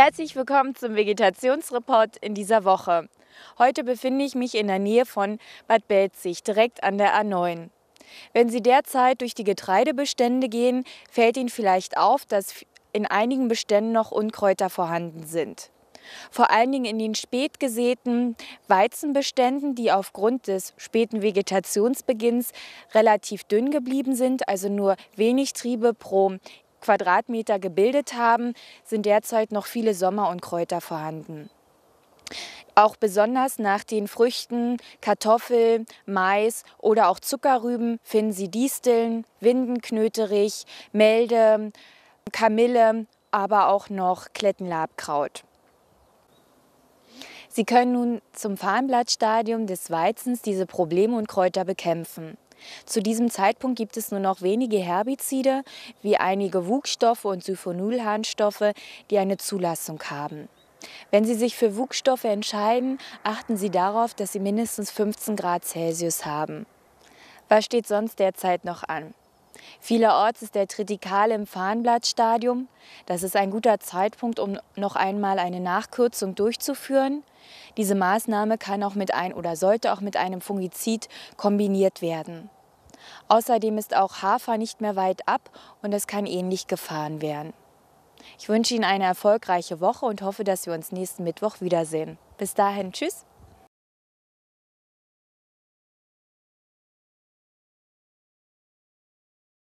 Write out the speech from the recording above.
Herzlich willkommen zum Vegetationsreport in dieser Woche. Heute befinde ich mich in der Nähe von Bad Belzig, direkt an der A9. Wenn Sie derzeit durch die Getreidebestände gehen, fällt Ihnen vielleicht auf, dass in einigen Beständen noch Unkräuter vorhanden sind. Vor allen Dingen in den spät gesäten Weizenbeständen, die aufgrund des späten Vegetationsbeginns relativ dünn geblieben sind, also nur wenig Triebe pro Quadratmeter gebildet haben, sind derzeit noch viele Sommer- und Kräuter vorhanden. Auch besonders nach den Früchten Kartoffel, Mais oder auch Zuckerrüben finden Sie Disteln, Windenknöterich, Melde, Kamille, aber auch noch Klettenlabkraut. Sie können nun zum Farnblattstadium des Weizens diese Probleme und Kräuter bekämpfen. Zu diesem Zeitpunkt gibt es nur noch wenige Herbizide wie einige Wuchsstoffe und Sulfonylharnstoffe, die eine Zulassung haben. Wenn Sie sich für Wuchsstoffe entscheiden, achten Sie darauf, dass Sie mindestens 15 Grad Celsius haben. Was steht sonst derzeit noch an? Vielerorts ist der Tritikal im Farnblattstadium. Das ist ein guter Zeitpunkt, um noch einmal eine Nachkürzung durchzuführen. Diese Maßnahme kann auch mit ein oder sollte auch mit einem Fungizid kombiniert werden. Außerdem ist auch Hafer nicht mehr weit ab und es kann ähnlich gefahren werden. Ich wünsche Ihnen eine erfolgreiche Woche und hoffe, dass wir uns nächsten Mittwoch wiedersehen. Bis dahin, tschüss!